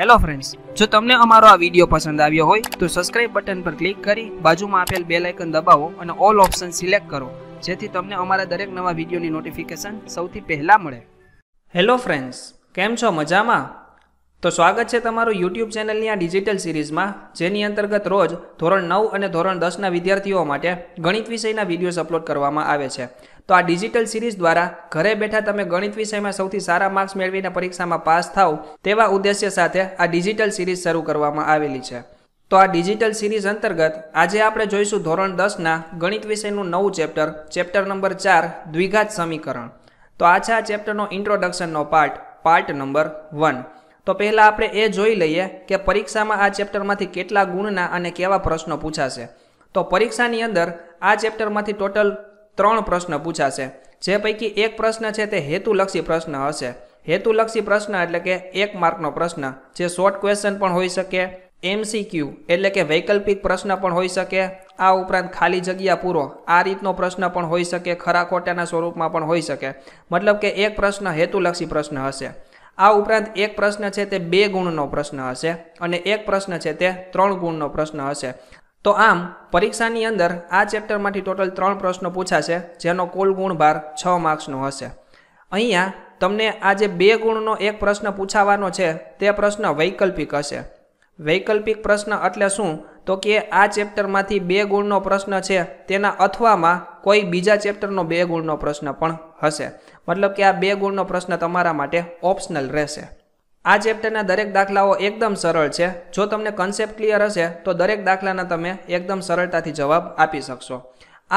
hello friends જો તમને અમારો આ વિડીયો પસંદ આવ્યો હોય તો સબસ્ક્રાઇબ બટન પર ક્લિક કરી બાજુમાં આપેલ બે લાઇકન દબાવો અને ઓલ ઓપ્શન સિલેક્ટ કરો જેથી તમને અમારા દરેક નવા વિડીયોની નોટિફિકેશન સૌથી પહેલાં મળે હેલો ફ્રેન્ડ્સ કેમ છો મજામાં તો સ્વાગત છે તમારું યુટ્યુબ ચેનલની આ ડિજિટલ સિરીઝમાં જેની અંતર્ગત રોજ ધોરણ નવ અને ધોરણ દસના વિદ્યાર્થીઓ માટે ગણિત વિષયના વિડીયોઝ અપલોડ કરવામાં આવે છે તો આ ડિજિટલ સિરીઝ દ્વારા ઘરે બેઠા તમે ગણિત વિષયમાં સૌથી સારા માર્ક્સ મેળવીને પરીક્ષામાં પાસ થાવ તેવા ઉદ્દેશ્ય સાથે આ ડિજિટલ સિરીઝ શરૂ કરવામાં આવેલી છે તો આ ડિજિટલ સિરીઝ અંતર્ગત આજે આપણે જોઈશું ધોરણ દસના ગણિત વિષયનું નવું ચેપ્ટર ચેપ્ટર નંબર ચાર દ્વિઘાત સમીકરણ તો આ છે આ ચેપ્ટરનો ઇન્ટ્રોડક્શનનો પાર્ટ પાર્ટ નંબર વન તો પહેલાં આપણે એ જોઈ લઈએ કે પરીક્ષામાં આ ચેપ્ટરમાંથી કેટલા ગુણના અને કેવા પ્રશ્નો પૂછાશે તો પરીક્ષાની અંદર આ ચેપ્ટરમાંથી ટોટલ ત્રણ પ્રશ્ન પૂછાશે જે પૈકી એક પ્રશ્ન છે તે હેતુલક્ષી પ્રશ્ન હશે હેતુલક્ષી પ્રશ્ન એટલે કે એક માર્કનો પ્રશ્ન જે શોર્ટ ક્વેશ્ચન પણ હોઈ શકે એમસીક્યુ એટલે કે વૈકલ્પિક પ્રશ્ન પણ હોઈ શકે આ ઉપરાંત ખાલી જગ્યા પૂરો આ રીતનો પ્રશ્ન પણ હોઈ શકે ખરા ખોટાના સ્વરૂપમાં પણ હોઈ શકે મતલબ કે એક પ્રશ્ન હેતુલક્ષી પ્રશ્ન હશે આ ઉપરાંત એક પ્રશ્ન છે તે બે ગુણનો પ્રશ્ન હશે અને એક પ્રશ્ન છે તે ત્રણ ગુણનો પ્રશ્ન હશે તો આમ પરીક્ષાની અંદર આ ચેપ્ટરમાંથી ટોટલ ત્રણ પ્રશ્નો પૂછાશે જેનો કુલ ગુણભાર છ માર્ક્સનો હશે અહીંયા તમને આ જે બે ગુણનો એક પ્રશ્ન પૂછાવાનો છે તે પ્રશ્ન વૈકલ્પિક હશે વૈકલ્પિક પ્રશ્ન એટલે શું તો કે આ ચેપ્ટરમાંથી બે ગુણનો પ્રશ્ન છે તેના અથવામાં કોઈ બીજા ચેપ્ટરનો બે ગુણનો પ્રશ્ન પણ હશે મતલબ કે આ બે ગુણનો પ્રશ્ન તમારા માટે ઓપ્શનલ રહેશે આ ચેપ્ટરના દરેક દાખલાઓ એકદમ સરળ છે જો તમને કન્સેપ્ટ ક્લિયર હશે તો દરેક દાખલાના તમે એકદમ સરળતાથી જવાબ આપી શકશો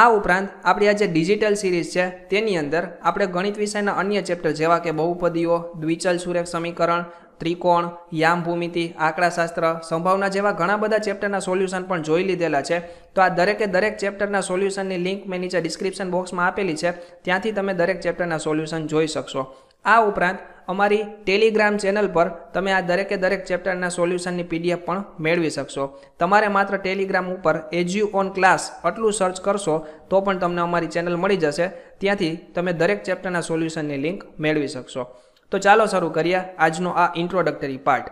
આ ઉપરાંત આપણી આ જે ડિજિટલ સિરીઝ છે તેની અંદર આપણે ગણિત વિષયના અન્ય ચેપ્ટર જેવા કે બહુપદીઓ દ્વિચલ સુરેખ સમીકરણ ત્રિકોણ યામભૂમિતિ ભૂમિતિ આંકડાશાસ્ત્ર સંભાવના જેવા ઘણા બધા ચેપ્ટરના સોલ્યુશન પણ જોઈ લીધેલા છે તો આ દરેકે દરેક ચેપ્ટરના સોલ્યુશનની લિંક મેં નીચે ડિસ્ક્રિપ્શન બોક્સમાં આપેલી છે ત્યાંથી તમે દરેક ચેપ્ટરના સોલ્યુશન જોઈ શકશો આ ઉપરાંત અમારી ટેલિગ્રામ ચેનલ પર તમે આ દરેકે દરેક ચેપ્ટરના સોલ્યુશનની પીડીએફ પણ મેળવી શકશો તમારે માત્ર ટેલિગ્રામ ઉપર એજ્યુ ઓન ક્લાસ આટલું સર્ચ કરશો તો પણ તમને અમારી ચેનલ મળી જશે ત્યાંથી તમે દરેક ચેપ્ટરના સોલ્યુશનની લિંક મેળવી શકશો તો ચાલો શરૂ કરીએ આજનો આ ઇન્ટ્રોડક્ટરી પાર્ટ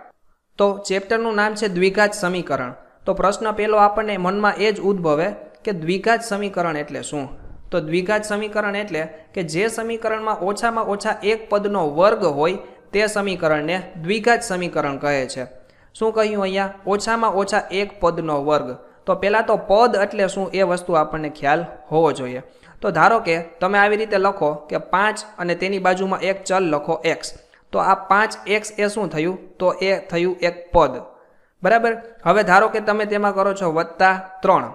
તો ચેપ્ટરનું નામ છે દ્વિઘાત સમીકરણ તો પ્રશ્ન પહેલો આપણને મનમાં એ જ ઉદ્ભવે કે દ્વિઘાત સમીકરણ એટલે શું તો દ્વિઘાત સમીકરણ એટલે કે જે સમીકરણમાં ઓછામાં ઓછા એક પદનો વર્ગ હોય તે સમીકરણને દ્વિઘાત સમીકરણ કહે છે શું કહ્યું અહીંયા ઓછામાં ઓછા એક પદનો વર્ગ તો પહેલાં તો પદ એટલે શું એ વસ્તુ આપણને ખ્યાલ હોવો જોઈએ તો ધારો કે તમે આવી રીતે લખો કે પાંચ અને તેની બાજુમાં એક ચલ લખો એક્સ તો આ પાંચ એક્સ એ શું થયું તો એ થયું એક પદ બરાબર હવે ધારો કે તમે તેમાં કરો છો વત્તા ત્રણ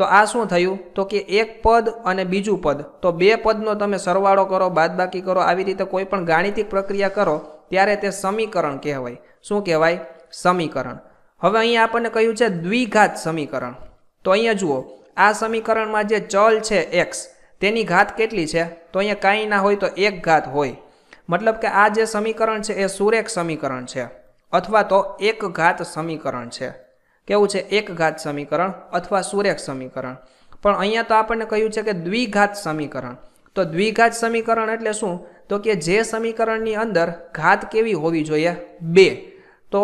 તો આ શું થયું તો કે એક પદ અને બીજું પદ તો બે પદનો તમે સરવાળો કરો બાદબાકી કરો આવી રીતે કોઈ પણ ગાણિતિક પ્રક્રિયા કરો ત્યારે તે સમીકરણ કહેવાય શું કહેવાય સમીકરણ હવે અહીંયા આપણને કહ્યું છે દ્વિઘાત સમીકરણ તો અહીંયા જુઓ આ સમીકરણમાં જે ચલ છે એક્સ તેની ઘાત કેટલી છે તો અહીંયા કાંઈ ના હોય તો એક ઘાત હોય મતલબ કે આ જે સમીકરણ છે એ સુરેખ સમીકરણ છે અથવા તો એક ઘાત સમીકરણ છે કેવું છે એકઘાત સમીકરણ અથવા સુરેખ સમીકરણ પણ અહીંયા તો આપણને કહ્યું છે કે દ્વિઘાત સમીકરણ તો દ્વિઘાત સમીકરણ એટલે શું તો કે જે સમીકરણની અંદર ઘાત કેવી હોવી જોઈએ બે તો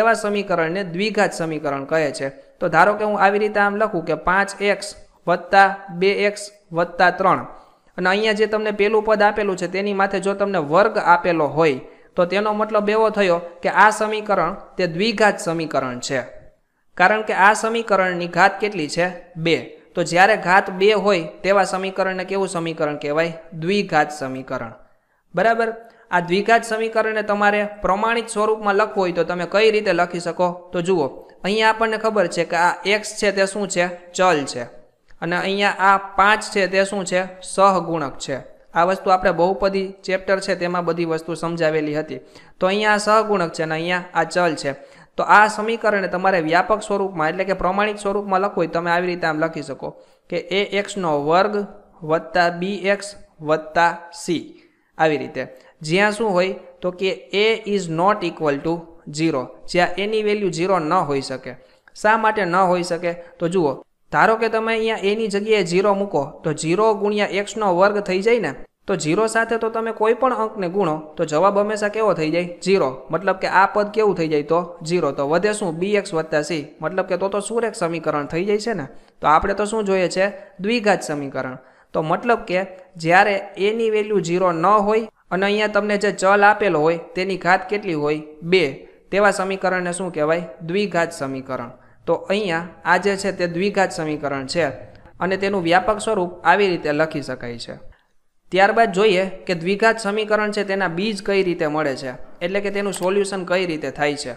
એવા સમીકરણને દ્વિઘાત સમીકરણ કહે છે તો ધારો કે હું આવી રીતે આમ લખું કે પાંચ એક્સ વત્તા બે એક્સ વત્તા ત્રણ અને અહીંયા જે તમને પેલું પદ આપેલું છે તેની માથે જો તમને વર્ગ આપેલો હોય તો તેનો મતલબ એવો થયો કે આ સમીકરણ તે દ્વિઘાત સમીકરણ છે કારણ કે આ સમીકરણની ઘાત કેટલી છે બે તો જ્યારે ઘાત બે હોય તેવા સમીકરણને કેવું સમીકરણ કહેવાય દ્વિઘાત સમીકરણ બરાબર આ દ્વિઘાત સમીકરણને તમારે પ્રમાણિત સ્વરૂપમાં લખવું હોય તો તમે કઈ રીતે લખી શકો તો જુઓ અહીંયા આપણને ખબર છે કે આ એક્સ છે તે શું છે ચલ છે અને અહીંયા આ પાંચ છે તે શું છે સહગુણક છે આ વસ્તુ આપણે બહુપદી ચેપ્ટર છે તેમાં બધી વસ્તુ સમજાવેલી હતી તો અહીંયા આ સહગુણક છે અને અહીંયા આ ચલ છે તો આ સમીકરણને તમારે વ્યાપક સ્વરૂપમાં એટલે કે પ્રમાણિક સ્વરૂપમાં લખવું હોય તમે આવી રીતે આમ લખી શકો કે એ એક્સનો વર્ગ વત્તા બી એક્સ વત્તા સી આવી રીતે જ્યાં શું હોય તો કે a is not equal to zero જ્યાં એની વેલ્યુ ઝીરો ન હોઈ શકે શા માટે ન હોઈ શકે તો જુઓ ધારો કે તમે અહીંયા એની જગ્યાએ ઝીરો મૂકો તો ઝીરો ગુણ્યા એક્સનો વર્ગ થઈ જાય ને તો જીરો સાથે તો તમે કોઈ પણ અંકને ગુણો તો જવાબ હંમેશા કેવો થઈ જાય જીરો મતલબ કે આ પદ કેવું થઈ જાય તો જીરો તો વધે શું બી એક્સ વત્તા સી મતલબ કે તો તો સુરેખ સમીકરણ થઈ જાય છે ને તો આપણે તો શું જોઈએ છે દ્વિઘાત સમીકરણ તો મતલબ કે જ્યારે એની વેલ્યુ જીરો ન હોય અને અહીંયા તમને જે ચલ આપેલો હોય તેની ઘાત કેટલી હોય બે તેવા સમીકરણને શું કહેવાય દ્વિઘાત સમીકરણ તો અહીંયા આ જે છે તે દ્વિઘાત સમીકરણ છે અને તેનું વ્યાપક સ્વરૂપ આવી રીતે લખી શકાય છે ત્યારબાદ જોઈએ કે દ્વિઘાત સમીકરણ છે તેના બીજ કઈ રીતે મળે છે એટલે કે તેનું સોલ્યુશન કઈ રીતે થાય છે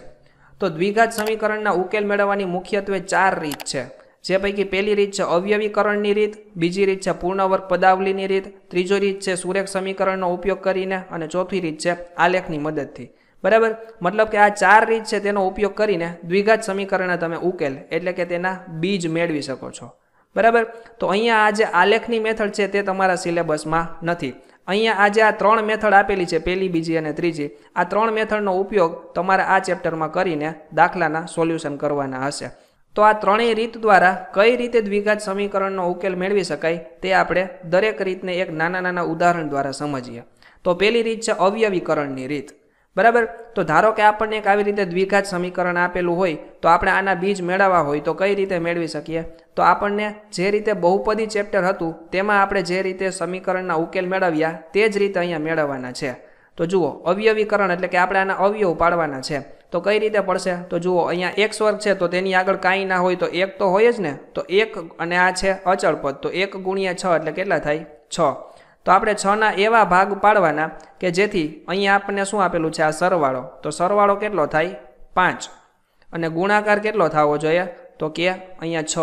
તો દ્વિઘાત સમીકરણના ઉકેલ મેળવવાની મુખ્યત્વે ચાર રીત છે જે પૈકી પહેલી રીત છે અવયવીકરણની રીત બીજી રીત છે પૂર્ણવર્ગ પદાવલીની રીત ત્રીજો રીત છે સુરેખ સમીકરણનો ઉપયોગ કરીને અને ચોથી રીત છે આલેખની મદદથી બરાબર મતલબ કે આ ચાર રીત છે તેનો ઉપયોગ કરીને દ્વિઘાત સમીકરણના તમે ઉકેલ એટલે કે તેના બીજ મેળવી શકો છો બરાબર તો અહીંયા આ જે આલેખની મેથડ છે તે તમારા સિલેબસમાં નથી અહીંયા આજે આ ત્રણ મેથડ આપેલી છે પહેલી બીજી અને ત્રીજી આ ત્રણ મેથડનો ઉપયોગ તમારે આ ચેપ્ટરમાં કરીને દાખલાના સોલ્યુશન કરવાના હશે તો આ ત્રણેય રીત દ્વારા કઈ રીતે દ્વિઘાત સમીકરણનો ઉકેલ મેળવી શકાય તે આપણે દરેક રીતને એક નાના નાના ઉદાહરણ દ્વારા સમજીએ તો પહેલી રીત છે અવયવીકરણની રીત બરાબર તો ધારો કે આપણને એક આવી રીતે દ્વિઘાત સમીકરણ આપેલું હોય તો આપણે આના બીજ મેળવવા હોય તો કઈ રીતે મેળવી શકીએ તો આપણને જે રીતે બહુપદી ચેપ્ટર હતું તેમાં આપણે જે રીતે સમીકરણના ઉકેલ મેળવ્યા તે જ રીતે અહીંયા મેળવવાના છે તો જુઓ અવયવીકરણ એટલે કે આપણે આના અવયવ પાડવાના છે તો કઈ રીતે પડશે તો જુઓ અહીંયા એક વર્ગ છે તો તેની આગળ કાંઈ ના હોય તો એક તો હોય જ ને તો એક અને આ છે અચળપદ તો એક ગુણ્યા છ એટલે કેટલા થાય છ તો આપણે છના એવા ભાગ પાડવાના કે જેથી અહીંયા આપણને શું આપેલું છે આ સરવાળો તો સરવાળો કેટલો થાય પાંચ અને ગુણાકાર કેટલો થવો જોઈએ તો કે અહીંયા છ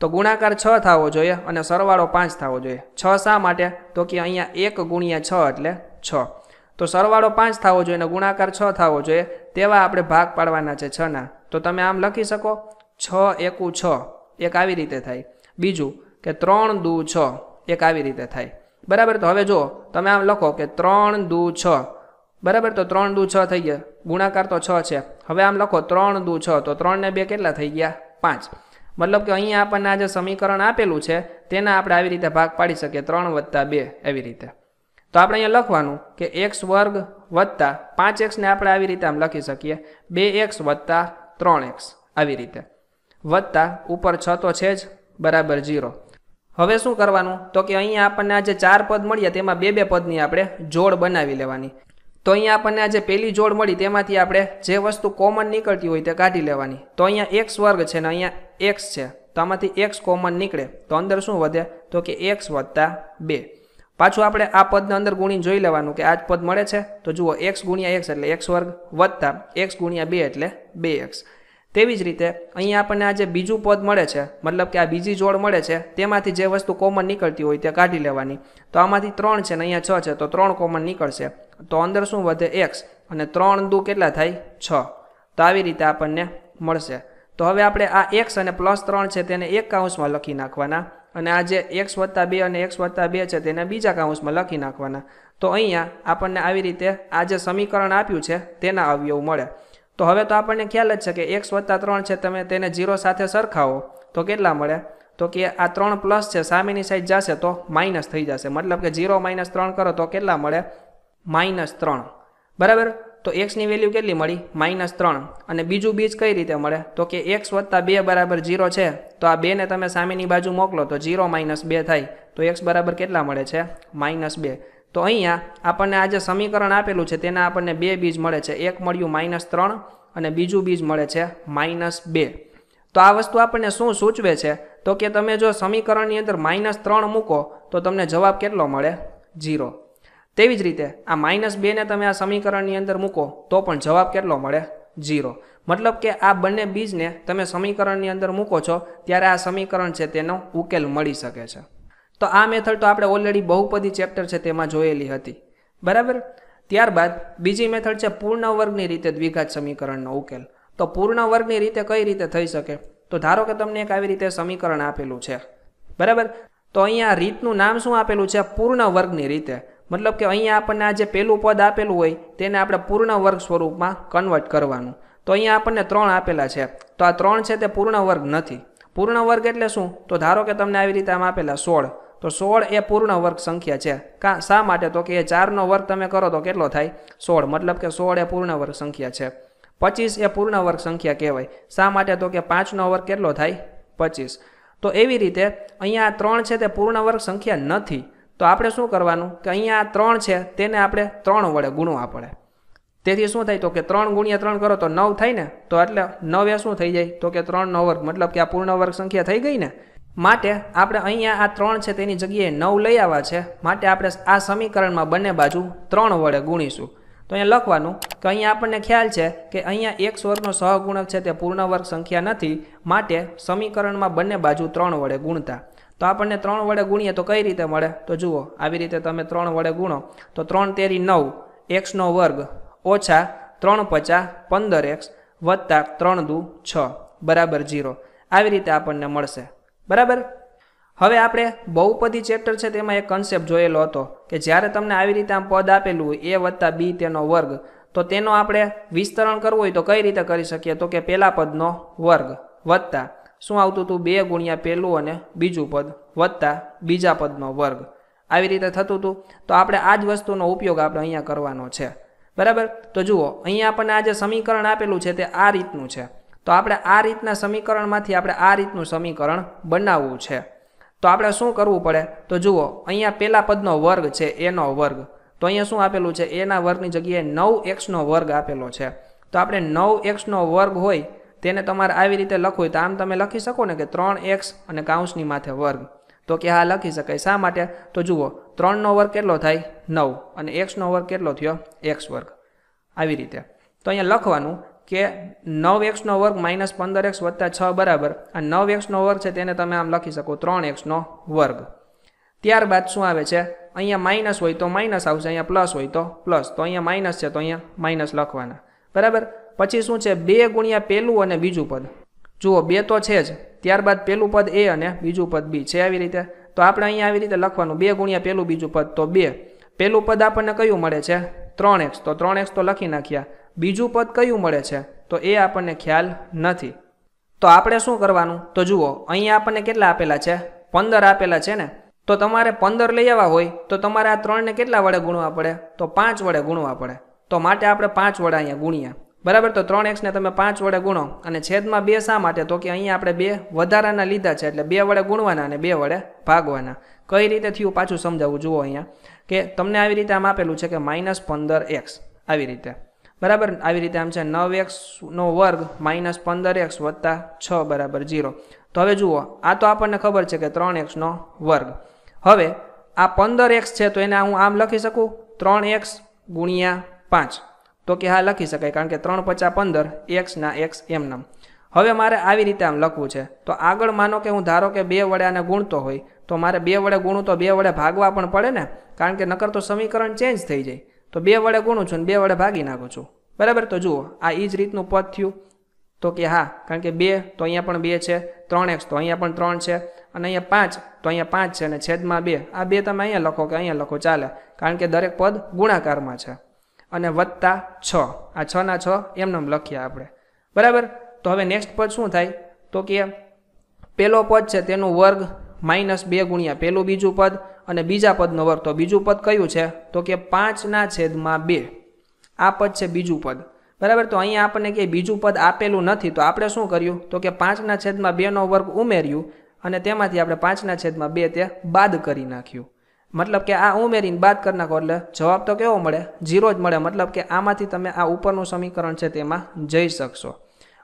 તો ગુણાકાર છ થવો જોઈએ અને સરવાળો પાંચ થવો જોઈએ છ શા માટે તો કે અહીંયા એક ગુણ્યા છ એટલે છ તો સરવાળો પાંચ થવો જોઈએ અને ગુણાકાર છ થવો જોઈએ તેવા આપણે ભાગ પાડવાના છે છના તો તમે આમ લખી શકો છ એકું છ એક આવી રીતે થાય બીજું કે ત્રણ દુ છ એક આવી રીતે થાય બરાબર તો હવે જો તમે આમ લખો કે ત્રણ દુ છ બરાબર તો ત્રણ દુ છ થઈ ગયા ગુણાકાર તો છ છે હવે આમ લખો ત્રણ દુ છ તો ત્રણને બે કેટલા થઈ ગયા પાંચ મતલબ કે અહીંયા આપણને આ જે સમીકરણ આપેલું છે તેના આપણે આવી રીતે ભાગ પાડી શકીએ ત્રણ વત્તા બે એવી રીતે તો આપણે અહીંયા લખવાનું કે એક્સ વર્ગ વત્તા પાંચ એક્સને આપણે આવી રીતે આમ લખી શકીએ બે એક્સ વત્તા ત્રણ એક્સ આવી રીતે વત્તા ઉપર છ તો છે જ બરાબર જીરો હવે શું કરવાનું તો કે અહીંયા આપણને આ જે ચાર પદ મળ્યા તેમાં બે બે પદની આપણે જોડ બનાવી લેવાની તો અહીંયા આપણને આ જે પહેલી જોડ મળી તેમાંથી આપણે જે વસ્તુ કોમન નીકળતી હોય તે કાઢી લેવાની તો અહીંયા એક્સ વર્ગ છે ને અહીંયા એક્સ છે તો આમાંથી એક્સ કોમન નીકળે તો અંદર શું વધે તો કે એક્સ વત્તા બે પાછું આપણે આ પદના અંદર ગુણીને જોઈ લેવાનું કે આ જ પદ મળે છે તો જુઓ એક્સ ગુણ્યા એક્સ એટલે એક્સ વર્ગ વત્તા એક્સ ગુણ્યા બે એટલે બે એક્સ તેવી જ રીતે અહીં આપણને આ જે બીજું પદ મળે છે મતલબ કે આ બીજી જોડ મળે છે તેમાંથી જે વસ્તુ કોમન નીકળતી હોય તે કાઢી લેવાની તો આમાંથી ત્રણ છે ને અહીંયા છ છે તો ત્રણ કોમન નીકળશે તો અંદર શું વધે એક્સ અને ત્રણ દુ કેટલા થાય છ તો આવી રીતે આપણને મળશે તો હવે આપણે આ એક્સ અને પ્લસ ત્રણ છે તેને એક કાઉન્સમાં લખી નાખવાના અને આ જે એક્સ વત્તા બે અને એક્સ વત્તા બે છે તેને બીજા કાઉન્સમાં લખી નાખવાના તો અહીંયા આપણને આવી રીતે આ જે સમીકરણ આપ્યું છે તેના અવયવ મળે તો હવે તો આપણને ખ્યાલ જ છે કે એક્સ વત્તા ત્રણ છે તમે તેને જીરો સાથે સરખાવો તો કેટલા મળે તો કે આ ત્રણ પ્લસ છે સામેની સાઈડ જશે તો માઇનસ થઈ જશે મતલબ કે જીરો માઇનસ ત્રણ કરો તો કેટલા મળે માઇનસ ત્રણ બરાબર તો એક્સની વેલ્યુ કેટલી મળી માઇનસ ત્રણ અને બીજું બીજ કઈ રીતે મળે તો કે એક્સ વત્તા બે બરાબર ઝીરો છે તો આ બેને તમે સામેની બાજુ મોકલો તો ઝીરો માઇનસ બે થાય તો એક્સ બરાબર કેટલા મળે છે માઇનસ બે તો અહીંયા આપણને આ જે સમીકરણ આપેલું છે તેના આપણને બે બીજ મળે છે એક મળ્યું માઇનસ ત્રણ અને બીજું બીજ મળે છે માઇનસ બે તો આ વસ્તુ આપણને શું સૂચવે છે તો કે તમે જો સમીકરણની અંદર માઇનસ ત્રણ મૂકો તો તમને જવાબ કેટલો મળે ઝીરો તેવી જ રીતે આ માઇનસ બેને તમે આ સમીકરણની અંદર મૂકો તો પણ જવાબ કેટલો મળે ઝીરો મતલબ કે આ બંને બીજને તમે સમીકરણની અંદર મૂકો છો ત્યારે આ સમીકરણ છે તેનો ઉકેલ મળી શકે છે તો આ મેથડ તો આપણે ઓલરેડી બહુપદી ચેપ્ટર છે તેમાં જોયેલી હતી બરાબર ત્યારબાદ બીજી મેથડ છે પૂર્ણ વર્ગની રીતે દ્વિઘાત સમીકરણનો ઉકેલ તો પૂર્ણ વર્ગની રીતે કઈ રીતે થઈ શકે તો ધારો કે તમને એક આવી રીતે સમીકરણ આપેલું છે બરાબર તો અહીંયા રીતનું નામ શું આપેલું છે પૂર્ણ વર્ગની રીતે મતલબ કે અહીંયા આપણને આ જે પહેલું પદ આપેલું હોય તેને આપણે પૂર્ણ વર્ગ સ્વરૂપમાં કન્વર્ટ કરવાનું તો અહીંયા આપણને ત્રણ આપેલા છે તો આ ત્રણ છે તે પૂર્ણ વર્ગ નથી પૂર્ણ વર્ગ એટલે શું તો ધારો કે તમને આવી રીતે આમ આપેલા સોળ તો સોળ એ પૂર્ણ વર્ગ સંખ્યા છે કા શા માટે તો કે એ ચારનો વર્ગ તમે કરો તો કેટલો થાય સોળ મતલબ કે સોળ એ પૂર્ણ વર્ગ સંખ્યા છે પચીસ એ પૂર્ણ વર્ગ સંખ્યા કહેવાય શા માટે તો કે પાંચનો વર્ગ કેટલો થાય પચીસ તો એવી રીતે અહીંયા ત્રણ છે તે પૂર્ણ વર્ગ સંખ્યા નથી તો આપણે શું કરવાનું કે અહીંયા ત્રણ છે તેને આપણે ત્રણ વડે ગુણવા પડે તેથી શું થાય તો કે ત્રણ ગુણ્યા ત્રણ કરો તો નવ થાય ને તો એટલે નવ એ શું થઈ જાય તો કે ત્રણનો વર્ગ મતલબ કે આ પૂર્ણ વર્ગ સંખ્યા થઈ ગઈ ને માટે આપણે અહીંયા આ ત્રણ છે તેની જગ્યાએ નવ લઈ આવ્યા છે માટે આપણે આ સમીકરણમાં બંને બાજુ ત્રણ વડે ગુણીશું તો અહીંયા લખવાનું કે અહીંયા આપણને ખ્યાલ છે કે અહીંયા એક સ્વર્ગનો સહગુણક છે તે પૂર્ણ વર્ગ સંખ્યા નથી માટે સમીકરણમાં બંને બાજુ ત્રણ વડે ગુણતા તો આપણને ત્રણ વડે ગુણીએ તો કઈ રીતે મળે તો જુઓ આવી રીતે તમે ત્રણ વડે ગુણો તો ત્રણ તેરી નવ એક્સનો વર્ગ ઓછા ત્રણ પચાસ પંદર એક્સ વત્તા ત્રણ દુ છ બરાબર જીરો આવી રીતે આપણને મળશે બરાબર હવે આપણે બહુપદી ચેપ્ટર છે તેમાં એક કન્સેપ્ટ જોયેલો હતો કે જ્યારે તમને આવી રીતે આમ પદ આપેલું હોય એ વત્તા બી તેનો વર્ગ તો તેનો આપણે વિસ્તરણ કરવું હોય તો કઈ રીતે કરી શકીએ તો કે પહેલા પદનો વર્ગ વત્તા શું આવતું હતું બે ગુણ્યા પહેલું અને બીજું પદ વત્તા બીજા પદનો વર્ગ આવી રીતે થતું હતું તો આપણે આ જ વસ્તુનો ઉપયોગ આપણે અહીંયા કરવાનો છે બરાબર તો જુઓ અહીંયા આપણને આ જે સમીકરણ આપેલું છે તે આ રીતનું છે તો આપણે આ રીતના સમીકરણમાંથી આપણે આ રીતનું સમીકરણ બનાવવું છે તો આપણે શું કરવું પડે તો જુઓ અહીંયા પહેલાં પદનો વર્ગ છે એનો વર્ગ તો અહીંયા શું આપેલું છે એના વર્ગની જગ્યાએ નવ એક્સનો વર્ગ આપેલો છે તો આપણે નવ એક્સનો વર્ગ હોય તેને તમારે આવી રીતે લખવું હોય તો આમ તમે લખી શકો ને કે ત્રણ એક્સ અને કાઉન્સની માથે વર્ગ તો કે હા લખી શકાય શા માટે તો જુઓ ત્રણનો વર્ગ કેટલો થાય નવ અને એક્સનો વર્ગ કેટલો થયો એક્સ વર્ગ આવી રીતે તો અહીંયા લખવાનું કે નવ એક્સનો વર્ગ માઇનસ પંદર એક્સ વત્તા છ બરાબર આ નવ એક્સનો વર્ગ છે તેને તમે આમ લખી શકો ત્રણ એક્સનો વર્ગ ત્યારબાદ શું આવે છે અહીંયા માઇનસ હોય તો માઇનસ આવશે અહીંયા પ્લસ હોય તો પ્લસ તો અહીંયા માઇનસ છે તો અહીંયા માઇનસ લખવાના બરાબર પછી શું છે બે ગુણ્યા પહેલું અને બીજું પદ જુઓ બે તો છે જ ત્યારબાદ પહેલું પદ એ અને બીજું પદ બી છે આવી રીતે તો આપણે અહીંયા આવી રીતે લખવાનું બે ગુણ્યા પહેલું બીજું પદ તો બે પહેલું પદ આપણને કયું મળે છે ત્રણ એક્સ તો ત્રણ એક્સ તો લખી નાખ્યા બીજું પદ કયું મળે છે તો એ આપણને ખ્યાલ નથી તો આપણે શું કરવાનું તો જુઓ અહીંયા આપણને કેટલા આપેલા છે પંદર આપેલા છે ને તો તમારે પંદર લઈ આવવા હોય તો તમારે આ ત્રણને કેટલા વડે ગુણવા પડે તો પાંચ વડે ગુણવા પડે તો માટે આપણે પાંચ વડે અહીંયા ગુણ્યા બરાબર તો ત્રણ એક્સને તમે પાંચ વડે ગુણો અને છેદમાં બે શા માટે તો કે અહીંયા આપણે બે વધારાના લીધા છે એટલે બે વડે ગુણવાના અને બે વડે ભાગવાના કઈ રીતે થયું પાછું સમજાવું જુઓ અહીંયા કે તમને આવી રીતે આમ આપેલું છે કે માઇનસ પંદર એક્સ આવી રીતે બરાબર આવી રીતે આમ છે નવ એક્સનો વર્ગ માઇનસ પંદર એક્સ વત્તા છ બરાબર જીરો તો હવે જુઓ આ તો આપણને ખબર છે કે ત્રણ એક્સનો વર્ગ હવે આ પંદર એક્સ છે તો એને હું આમ લખી શકું ત્રણ એક્સ ગુણ્યા પાંચ તો કે હા લખી શકાય કારણ કે ત્રણ પચાસ પંદર એક્સના એક્સ એમનામ હવે મારે આવી રીતે આમ લખવું છે તો આગળ માનો કે હું ધારો કે બે વડે આને ગુણતો હોય તો મારે બે વડે ગુણું તો બે વડે ભાગવા પણ પડે ને કારણ કે નકર તો સમીકરણ ચેન્જ થઈ જાય તો બે વડે ગુણું છું ને બે વડે ભાગી નાખું છું બરાબર તો જુઓ આ એ જ રીતનું પદ થયું તો કે હા કારણ કે બે તો અહીંયા પણ બે છે ત્રણ એક્સ તો અહીંયા પણ ત્રણ છે અને અહીંયા પાંચ તો અહીંયા પાંચ છે અને છેદમાં બે આ બે તમે અહીંયા લખો કે અહીંયા લખો ચાલે કારણ કે દરેક પદ ગુણાકારમાં છે અને વત્તા છ આ છના છ એમને લખીએ આપણે બરાબર તો હવે નેક્સ્ટ પદ શું થાય તો કે પેલો પદ છે તેનું વર્ગ માઇનસ બે ગુણ્યા પહેલું બીજું પદ અને બીજા પદનો વર્ગ તો બીજું પદ કયું છે તો કે પાંચના છેદમાં બે આ પદ છે બીજું પદ બરાબર તો અહીંયા આપણને કે બીજું પદ આપેલું નથી તો આપણે શું કર્યું તો કે પાંચના છેદમાં બેનો વર્ગ ઉમેર્યું અને તેમાંથી આપણે પાંચના છેદમાં બે તે બાદ કરી નાખ્યું મતલબ કે આ ઉમેરીને બાદ કરી નાખો એટલે જવાબ તો કેવો મળે ઝીરો જ મળે મતલબ કે આમાંથી તમે આ ઉપરનું સમીકરણ છે તેમાં જઈ શકશો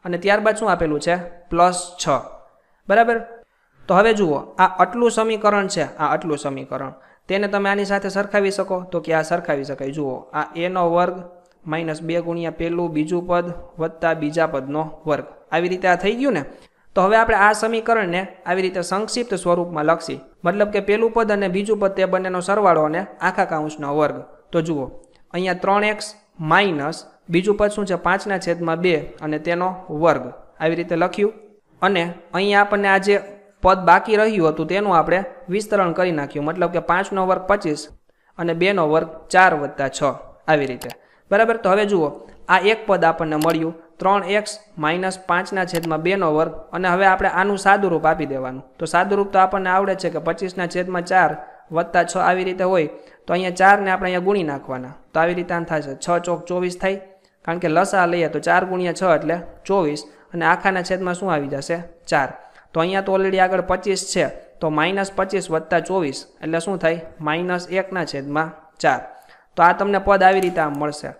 અને ત્યારબાદ શું આપેલું છે પ્લસ છ બરાબર તો હવે જુઓ આ આટલું સમીકરણ છે આ આટલું સમીકરણ તેને તમે આની સાથે સરખાવી શકો તો કે આ સરખાવી શકાય જુઓ આ એનો વર્ગ માઇનસ બે ગુણ્યા પહેલું બીજું પદ વત્તા બીજા પદનો વર્ગ આવી રીતે આ થઈ ગયું ને તો હવે આપણે આ સમીકરણને આવી રીતે સંક્ષિપ્ત સ્વરૂપમાં લખશી મતલબ કે પહેલું પદ અને બીજું પદ તે બંનેનો સરવાળો અને આખા કાઉન્સનો વર્ગ તો જુઓ અહીંયા ત્રણ એક્સ માઇનસ બીજું પદ શું છે પાંચના છેદમાં બે અને તેનો વર્ગ આવી રીતે લખ્યું અને અહીંયા આપણને આ જે પદ બાકી રહ્યું હતું તેનું આપણે વિસ્તરણ કરી નાખ્યું મતલબ કે પાંચનો વર્ગ પચીસ અને બેનો વર્ગ ચાર વત્તા છ આવી રીતે બરાબર તો હવે જુઓ આ એક પદ આપણને મળ્યું ત્રણ એક્સ માઇનસ પાંચના છેદમાં બેનો વર્ગ અને હવે આપણે આનું સાદુરૂપ આપી દેવાનું તો સાદુરૂપ તો આપણને આવડે છે કે પચીસના છેદમાં ચાર વત્તા છ આવી રીતે હોય તો અહીંયા ચારને આપણે અહીંયા ગુણી નાખવાના તો આવી રીતે આમ થશે છ ચોક ચોવીસ થાય કારણ કે લસા લઈએ તો ચાર ગુણ્યા છ એટલે ચોવીસ અને આખાના છેદમાં શું આવી જશે ચાર તો અહીંયા તો ઓલરેડી આગળ પચીસ છે તો માઇનસ પચીસ વત્તા ચોવીસ એટલે શું થાય માઇનસ એકના છેદમાં ચાર તો આ તમને પદ આવી રીતે આમ મળશે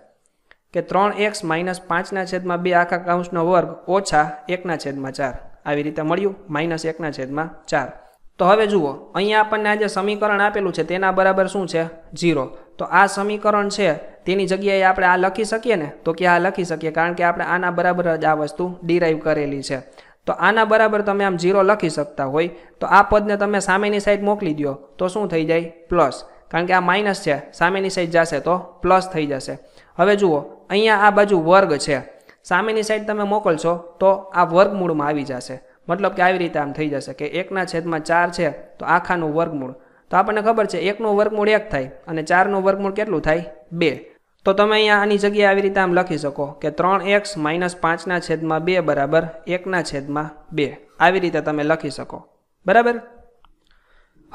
કે ત્રણ એક્સ માઇનસ પાંચના છેદમાં બે આખા કાઉન્સનો વર્ગ ઓછા એકના છેદમાં ચાર આવી રીતે મળ્યું માઇનસ એકના છેદમાં ચાર તો હવે જુઓ અહીંયા આપણને આજે સમીકરણ આપેલું છે તેના બરાબર શું છે ઝીરો તો આ સમીકરણ છે તેની જગ્યાએ આપણે આ લખી શકીએ ને તો કે આ લખી શકીએ કારણ કે આપણે આના બરાબર જ આ વસ્તુ ડિરાઈવ કરેલી છે તો આના બરાબર તમે આમ ઝીરો લખી શકતા હોય તો આ પદને તમે સામેની સાઈડ મોકલી દો તો શું થઈ જાય પ્લસ કારણ કે આ માઇનસ છે સામેની સાઈડ જશે તો પ્લસ થઈ જશે હવે જુઓ અહીંયા આ બાજુ વર્ગ છે સામેની સાઈડ તમે મોકલશો તો આ વર્ગમૂળમાં આવી જશે મતલબ કે આવી રીતે આમ થઈ જશે કે એકના છેદમાં ચાર છે તો આખાનું વર્ગમૂળ તો આપણને ખબર છે એકનું વર્ગમૂળ એક થાય અને ચારનું વર્ગમૂળ કેટલું થાય બે તો તમે અહીંયા આની જગ્યાએ આવી રીતે આમ લખી શકો કે ત્રણ એક્સ માઇનસ પાંચના છેદમાં બે બરાબર એકના છેદમાં બે આવી રીતે તમે લખી શકો બરાબર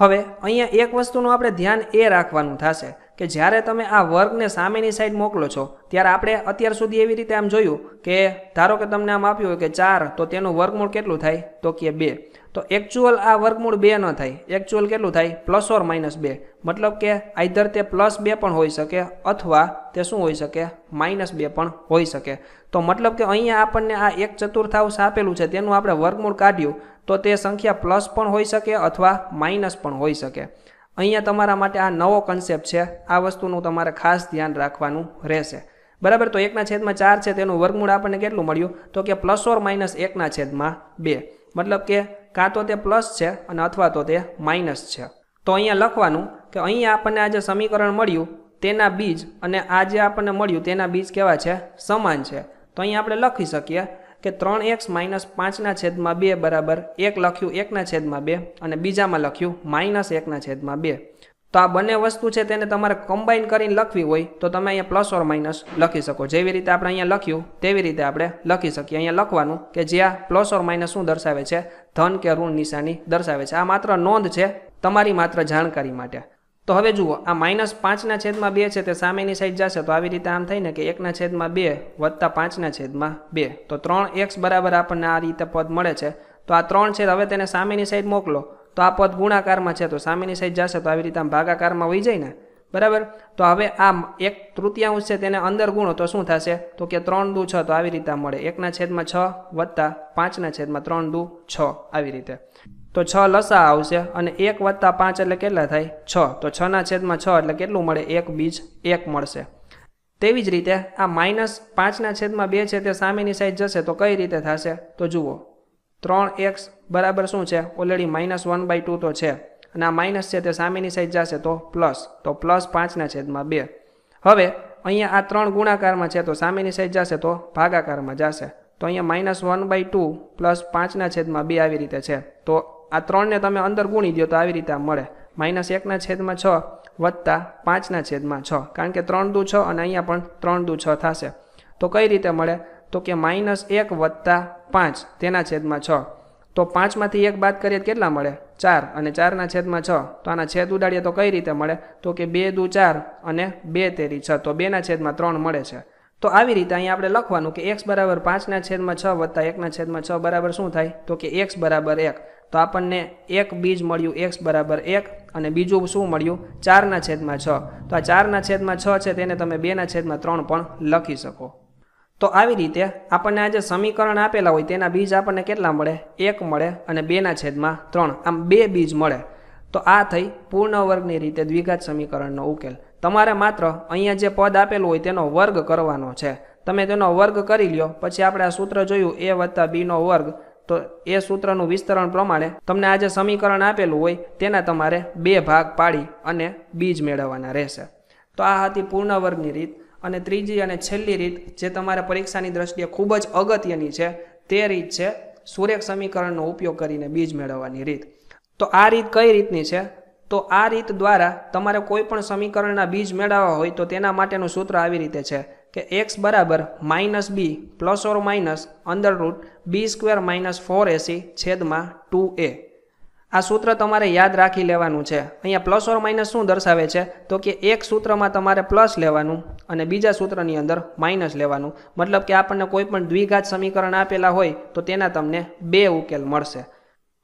હવે અહીંયા એક વસ્તુનું આપણે ધ્યાન એ રાખવાનું થશે કે જ્યારે તમે આ વર્ગને સામેની સાઈડ મોકલો છો ત્યારે આપણે અત્યાર સુધી એવી રીતે આમ જોયું કે ધારો કે તમને આમ આપ્યું હોય કે ચાર તો તેનું વર્ગમૂળ કેટલું થાય તો કે બે તો એકચ્યુઅલ આ વર્ગમૂળ બે ન થાય એકચ્યુઅલ કેટલું થાય પ્લસ ઓર માઇનસ બે મતલબ કે આઈધર તે પ્લસ બે પણ હોઈ શકે અથવા તે શું હોઈ શકે માઇનસ બે પણ હોઈ શકે તો મતલબ કે અહીંયા આપણને આ એક ચતુર્થાંશ આપેલું છે તેનું આપણે વર્ગમૂળ કાઢ્યું તો તે સંખ્યા પ્લસ પણ હોઈ શકે અથવા માઇનસ પણ હોઈ શકે અહીંયા તમારા માટે આ નવો કન્સેપ્ટ છે આ વસ્તુનું તમારે ખાસ ધ્યાન રાખવાનું રહેશે બરાબર તો એકના છેદમાં ચાર છે તેનું વર્ગમૂળ આપણને કેટલું મળ્યું તો કે પ્લસ ઓર માઇનસ એકના છેદમાં બે મતલબ કે કાં તો તે પ્લસ છે અને અથવા તો તે માઇનસ છે તો અહીંયા લખવાનું કે અહીં આપણને આ જે સમીકરણ મળ્યું તેના બીજ અને આ જે આપણને મળ્યું તેના બીજ કેવા છે સમાન છે તો અહીં આપણે લખી શકીએ કે ત્રણ એક્સ માઇનસ પાંચના છેદમાં બે બરાબર એક લખ્યું એકના છેદમાં બે અને બીજામાં લખ્યું માઇનસ એકના છેદમાં બે તો આ બંને વસ્તુ છે તેને તમારે કમ્બાઈન કરીને લખવી હોય તો તમે અહીંયા પ્લસ ઓર માઇનસ લખી શકો જેવી રીતે આપણે અહીંયા લખ્યું તેવી રીતે આપણે લખી શકીએ અહીંયા લખવાનું કે જે આ પ્લસ ઓર માઇનસ શું દર્શાવે છે ધન કે ઋણ નિશાની દર્શાવે છે આ માત્ર નોંધ છે તમારી માત્ર જાણકારી માટે તો હવે જુઓ આ માઇનસ પાંચના છેદમાં બે છે તે સામેની સાઈડ જશે તો આવી રીતે આમ થઈને કે એકના છેદમાં બે વત્તા પાંચના છેદમાં બે તો ત્રણ એક્સ બરાબર આપણને આ રીતે પદ મળે છે તો આ ત્રણ છેદ હવે તેને સામેની સાઈડ મોકલો તો આ પદ ગુણાકારમાં છે તો સામેની સાઈડ જશે તો આવી રીતે આમ ભાગાકારમાં વહી જાય ને બરાબર તો હવે આ એક તૃતીયાંશ છે તેને અંદર ગુણો તો શું થશે તો કે ત્રણ દુ છ તો આવી રીતે મળે એકના છેદમાં છ વત્તા પાંચના છેદમાં ત્રણ દુ છ આવી રીતે તો છ લસા આવશે અને એક વત્તા પાંચ એટલે કેટલા થાય છ તો છના છેદમાં છ એટલે કેટલું મળે એક બીજ એક મળશે તેવી જ રીતે આ માઇનસ પાંચના છેદમાં બે છે તે સામેની સાઈડ જશે તો કઈ રીતે થશે તો જુઓ ત્રણ એક્સ બરાબર શું છે already minus one by two તો છે અને આ માઇનસ છે તે સામેની સાઈડ જશે તો પ્લસ તો પ્લસ પાંચના છેદમાં બે હવે અહીંયા આ ત્રણ ગુણાકારમાં છે તો સામેની સાઈડ જશે તો ભાગાકારમાં જશે તો અહીંયા minus one by two plus પાંચના છેદમાં બે આવી રીતે છે તો આ ત્રણને તમે અંદર ગુણી દો તો આવી રીતે મળે માઇનસ એકના છેદમાં છ વત્તા પાંચના છેદમાં છ કારણ કે ત્રણ દુ છ અને અહીંયા પણ ત્રણ દુ છ થશે તો કઈ રીતે મળે તો કે માઇનસ એક વત્તા પાંચ તેના છેદમાં છ તો પાંચમાંથી એક બાદ કરીએ કેટલા મળે ચાર અને ચારના છેદમાં છ તો આના છેદ ઉડાડીએ તો કઈ રીતે મળે તો કે બે દુ ચાર અને બે તેરી છ તો બેના છેદમાં ત્રણ મળે છે તો આવી રીતે અહીંયા આપણે લખવાનું કે એક્સ બરાબર પાંચના છેદમાં છ વત્તા એકના છેદમાં છ બરાબર શું થાય તો કે એક્સ બરાબર એક તો આપણને એક બીજ મળ્યું એક્સ બરાબર એક અને બીજું શું મળ્યું ચારના છેદમાં છ તો આ ચારના છેદમાં છ છે તેને તમે બેના છેદમાં ત્રણ પણ લખી શકો તો આવી રીતે આપણને આ જે સમીકરણ આપેલા હોય તેના બીજ આપણને કેટલા મળે એક મળે અને બેના છેદમાં ત્રણ આમ બે બીજ મળે તો આ થઈ પૂર્ણ વર્ગની રીતે દ્વિઘાત સમીકરણનો ઉકેલ તમારે માત્ર અહીંયા જે પદ આપેલું હોય તેનો વર્ગ કરવાનો છે તમે તેનો વર્ગ કરી લ્યો પછી આપણે આ સૂત્ર જોયું એ વત્તા બીનો વર્ગ તો એ સૂત્રનું વિસ્તરણ પ્રમાણે તમને આ જે સમીકરણ આપેલું હોય તેના તમારે બે ભાગ પાડી અને બીજ મેળવવાના રહેશે તો આ હતી પૂર્ણ વર્ગની રીત અને ત્રીજી અને છેલ્લી રીત જે તમારા પરીક્ષાની દ્રષ્ટિએ ખૂબ જ અગત્યની છે તે રીત છે સુરેખ સમીકરણનો ઉપયોગ કરીને બીજ મેળવવાની રીત તો આ રીત કઈ રીતની છે તો આ રીત દ્વારા તમારે કોઈ પણ સમીકરણના બીજ મેળવવા હોય તો તેના માટેનું સૂત્ર આવી રીતે છે કે એક્સ બરાબર minus b plus or minus અંદર root b square minus four ac છેદમાં ટુ એ આ સૂત્ર તમારે યાદ રાખી લેવાનું છે અહીંયા પ્લસ ઓર માઇનસ શું દર્શાવે છે તો કે એક સૂત્રમાં તમારે પ્લસ લેવાનું અને બીજા સૂત્રની અંદર માઇનસ લેવાનું મતલબ કે આપણને કોઈ પણ દ્વિઘાત સમીકરણ આપેલા હોય તો તેના તમને બે ઉકેલ મળશે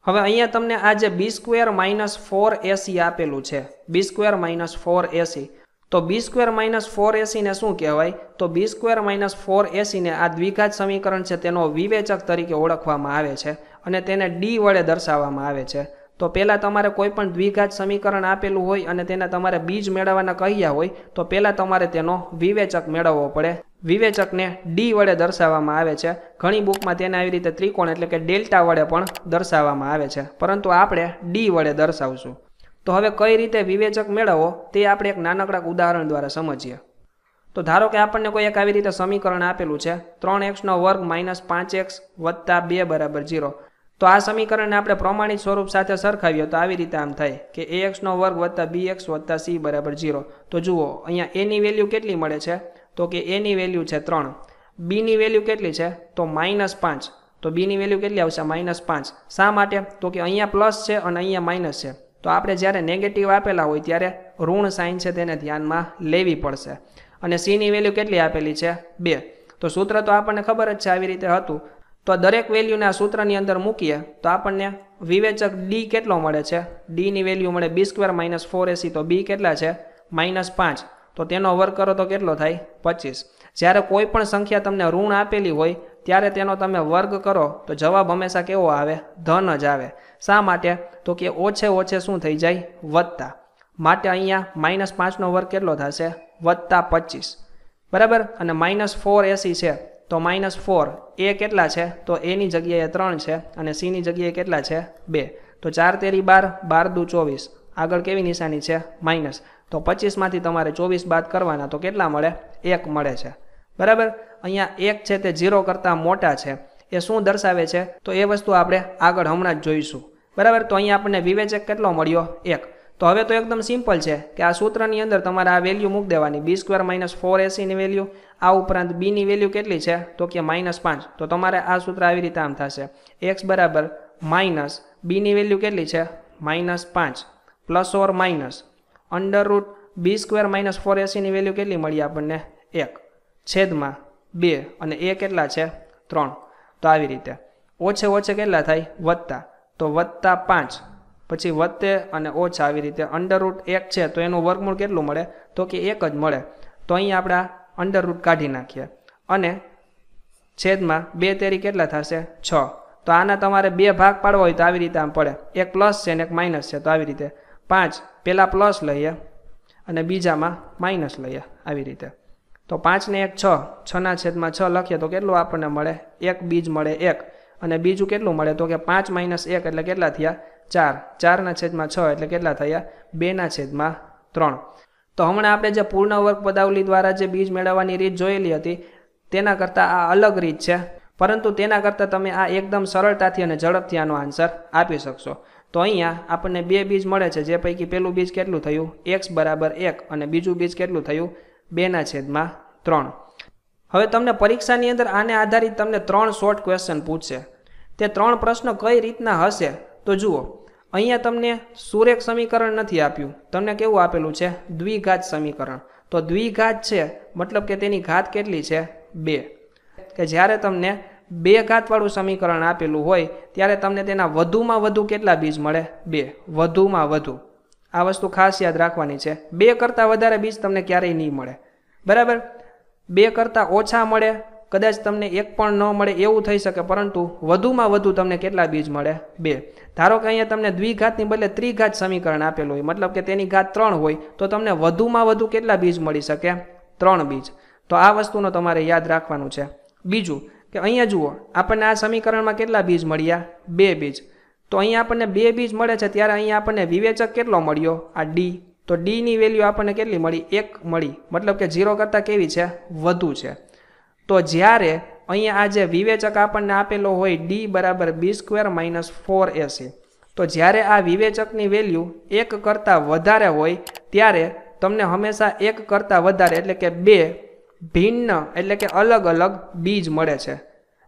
હવે અહીંયા તમને આ જે b square minus four ac આપેલું છે b square minus four ac તો બી સ્ક્વેર માઇનસ ફોર એસીને શું કહેવાય તો બી સ્ક્વેર માઇનસ ફોર એસીને આ દ્વિઘાત સમીકરણ છે તેનો વિવેચક તરીકે ઓળખવામાં આવે છે અને તેને ડી વડે દર્શાવવામાં આવે છે તો પહેલાં તમારે કોઈ પણ દ્વિઘાત સમીકરણ આપેલું હોય અને તેના તમારે બીજ મેળવવાના કહ્યા હોય તો પહેલાં તમારે તેનો વિવેચક મેળવવો પડે વિવેચકને ડી વડે દર્શાવવામાં આવે છે ઘણી બુકમાં તેને આવી રીતે ત્રિકોણ એટલે કે ડેલ્ટા વડે પણ દર્શાવવામાં આવે છે પરંતુ આપણે ડી વડે દર્શાવશું તો હવે કઈ રીતે વિવેચક મેળવવો તે આપણે એક નાનકડા ઉદાહરણ દ્વારા સમજીએ તો ધારો કે આપણને કોઈ એક આવી રીતે સમીકરણ આપેલું છે ત્રણ એક્સનો વર્ગ માઇનસ પાંચ એક્સ વત્તા બે બરાબર જીરો તો આ સમીકરણને આપણે પ્રમાણિત સ્વરૂપ સાથે સરખાવીએ તો આવી રીતે આમ થાય કે એ એક્સનો વર્ગ વત્તા બી એક્સ વત્તા સી બરાબર ઝીરો તો જુઓ અહીંયા એની વેલ્યુ કેટલી મળે છે તો કે એની વેલ્યુ છે ત્રણ બીની વેલ્યુ કેટલી છે તો માઇનસ પાંચ તો બીની વેલ્યુ કેટલી આવશે માઇનસ પાંચ શા માટે તો કે અહીંયા પ્લસ છે અને અહીંયા માઇનસ છે તો આપણે જ્યારે નેગેટિવ આપેલા હોય ત્યારે ઋણ સાઇન છે તેને ધ્યાનમાં લેવી પડશે અને સીની વેલ્યુ કેટલી આપેલી છે બે તો સૂત્ર તો આપણને ખબર જ છે આવી રીતે હતું તો આ દરેક વેલ્યુને આ સૂત્રની અંદર મૂકીએ તો આપણને વિવેચક ડી કેટલો મળે છે ડીની વેલ્યુ મળે b square minus four ac તો બી કેટલા છે માઇનસ પાંચ તો તેનો વર્ક કરો તો કેટલો થાય પચીસ જ્યારે કોઈ પણ સંખ્યા તમને ઋણ આપેલી હોય ત્યારે તેનો તમે વર્ગ કરો તો જવાબ હંમેશા કેવો આવે ધન જ આવે શા માટે તો કે ઓછે ઓછે શું થઈ જાય વધતા માટે અહીંયા માઇનસ પાંચનો વર્ગ કેટલો થશે વધતા પચીસ બરાબર અને માઇનસ ફોર એસી છે તો માઇનસ ફોર એ કેટલા છે તો એની જગ્યાએ ત્રણ છે અને સીની જગ્યાએ કેટલા છે બે તો ચાર તેરી બાર બાર દુ ચોવીસ આગળ કેવી નિશાની છે માઇનસ તો પચીસમાંથી તમારે ચોવીસ બાદ કરવાના તો કેટલા મળે એક મળે છે બરાબર અહીંયા એક છે તે ઝીરો કરતાં મોટા છે એ શું દર્શાવે છે તો એ વસ્તુ આપણે આગળ હમણાં જ જોઈશું બરાબર તો અહીંયા આપણને વિવેચક કેટલો મળ્યો એક તો હવે તો એકદમ સિમ્પલ છે કે આ સૂત્રની અંદર તમારે આ વેલ્યુ મૂકી દેવાની બી સ્ક્વેર માઇનસ ફોર એસીની વેલ્યુ આ ઉપરાંત બીની વેલ્યુ કેટલી છે તો કે માઇનસ પાંચ તો તમારે આ સૂત્ર આવી રીતે આમ થશે એક્સ બરાબર માઇનસ બીની વેલ્યુ કેટલી છે માઇનસ પાંચ plus or minus under root b square minus four એસીની વેલ્યુ કેટલી મળી આપણને એક છેદમાં બે અને એ કેટલા છે ત્રણ તો આવી રીતે ઓછે ઓછે કેટલા થાય વત્તા તો વત્તા પાંચ પછી વધતે અને ઓછા આવી રીતે અંડરરૂટ એક છે તો એનું વર્ગમૂળ કેટલું મળે તો કે એક જ મળે તો અહીં આપણે અંડરરૂટ કાઢી નાખીએ અને છેદમાં બે તેરી કેટલા થશે છ તો આના તમારે બે ભાગ પાડવા હોય તો આવી રીતે આમ પડે એક પ્લસ છે ને એક માઇનસ છે તો આવી રીતે પાંચ પહેલાં પ્લસ લઈએ અને બીજામાં માઇનસ લઈએ આવી રીતે તો પાંચને એક છ છના છેદમાં છ લખીએ તો કેટલું આપણને મળે એક બીજ મળે એક અને બીજું કેટલું મળે તો કે પાંચ માઇનસ એક એટલે કેટલા થયા ચાર ચારના છેદમાં છ એટલે કેટલા થયા બેના છેદમાં ત્રણ તો હમણાં આપણે જે પૂર્ણ વર્ગ પદાવલી દ્વારા જે બીજ મેળવવાની રીત જોયેલી હતી તેના કરતાં આ અલગ રીત છે પરંતુ તેના કરતાં તમે આ એકદમ સરળતાથી અને ઝડપથી આનો આન્સર આપી શકશો તો અહીંયા આપણને બે બીજ મળે છે જે પૈકી પહેલું બીજ કેટલું થયું એક્સ બરાબર એક અને બીજું બીજ કેટલું થયું બેના છેદમાં ત્રણ હવે તમને પરીક્ષાની અંદર આને આધારિત તમને ત્રણ શોર્ટ ક્વેશ્ચન પૂછશે તે ત્રણ પ્રશ્નો કઈ રીતના હશે તો જુઓ અહીંયા તમને સુરેખ સમીકરણ નથી આપ્યું તમને કેવું આપેલું છે દ્વિઘાત સમીકરણ તો દ્વિઘાત છે મતલબ કે તેની ઘાત કેટલી છે બે કે જ્યારે તમને બે ઘાતવાળું સમીકરણ આપેલું હોય ત્યારે તમને તેના વધુમાં વધુ કેટલા બીજ મળે બે વધુમાં વધુ આ વસ્તુ ખાસ યાદ રાખવાની છે બે કરતાં વધારે બીજ તમને ક્યારેય નહીં મળે બરાબર બે કરતાં ઓછા મળે કદાચ તમને એક પણ ન મળે એવું થઈ શકે પરંતુ વધુમાં વધુ તમને કેટલા બીજ મળે બે ધારો કે અહીંયા તમને દ્વિઘાતની બદલે ત્રિઘાત સમીકરણ આપેલું હોય મતલબ કે તેની ઘાત ત્રણ હોય તો તમને વધુમાં વધુ કેટલા બીજ મળી શકે ત્રણ બીજ તો આ વસ્તુનો તમારે યાદ રાખવાનું છે બીજું કે અહીંયા જુઓ આપણને આ સમીકરણમાં કેટલા બીજ મળ્યા બે બીજ તો અહીંયા આપણને બે બીજ મળે છે ત્યારે અહીંયા આપણને વિવેચક કેટલો મળ્યો આ ડી તો ડીની વેલ્યુ આપણને કેટલી મળી એક મળી મતલબ કે ઝીરો કરતાં કેવી છે વધુ છે તો જ્યારે અહીંયા આ જે વિવેચક આપણને આપેલો હોય ડી બરાબર b square minus four ac તો જ્યારે આ વિવેચકની વેલ્યુ એક કરતાં વધારે હોય ત્યારે તમને હંમેશા એક કરતાં વધારે એટલે કે બે ભિન્ન એટલે કે અલગ અલગ બીજ મળે છે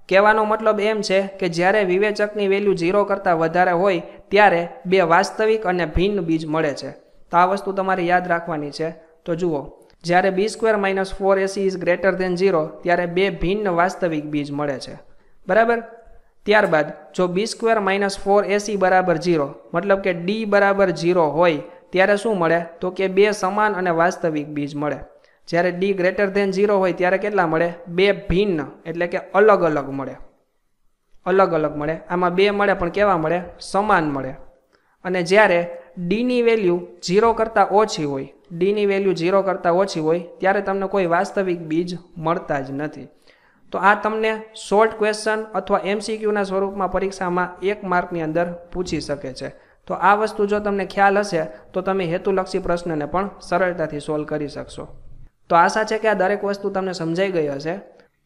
કહેવાનો મતલબ એમ છે કે જ્યારે વિવેચકની વેલ્યુ ઝીરો કરતાં વધારે હોય ત્યારે બે વાસ્તવિક અને ભિન્ન બીજ મળે છે તો આ વસ્તુ તમારે યાદ રાખવાની છે તો જુઓ જ્યારે b square minus four ac is greater than zero ત્યારે બે ભિન્ન વાસ્તવિક બીજ મળે છે બરાબર ત્યારબાદ જો b square minus four ac બરાબર ઝીરો મતલબ કે ડી બરાબર ઝીરો હોય ત્યારે શું મળે તો કે બે સમાન અને વાસ્તવિક બીજ મળે જ્યારે ડી ગ્રેટર ધેન ઝીરો હોય ત્યારે કેટલા મળે બે ભિન્ન એટલે કે અલગ અલગ મળે અલગ અલગ મળે આમાં બે મળે પણ કેવા મળે સમાન મળે અને જ્યારે ડીની વેલ્યુ ઝીરો કરતાં ઓછી હોય ડીની વેલ્યુ ઝીરો કરતાં ઓછી હોય ત્યારે તમને કોઈ વાસ્તવિક બીજ મળતા જ નથી તો આ તમને શોર્ટ ક્વેશ્ચન અથવા એમસીક્યુના સ્વરૂપમાં પરીક્ષામાં એક માર્કની અંદર પૂછી શકે છે તો આ વસ્તુ જો તમને ખ્યાલ હશે તો તમે હેતુલક્ષી પ્રશ્નને પણ સરળતાથી સોલ્વ કરી શકશો તો આશા છે કે આ દરેક વસ્તુ તમને સમજાઈ ગઈ હશે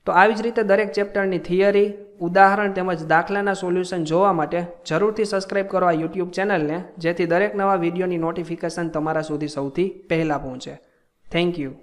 તો આવી જ રીતે દરેક ચેપ્ટરની થિયરી ઉદાહરણ તેમજ દાખલાના સોલ્યુશન જોવા માટે જરૂરથી સબસ્ક્રાઇબ કરો આ યુટ્યુબ ચેનલને જેથી દરેક નવા વિડીયોની નોટિફિકેશન તમારા સુધી સૌથી પહેલાં પહોંચે થેન્ક યુ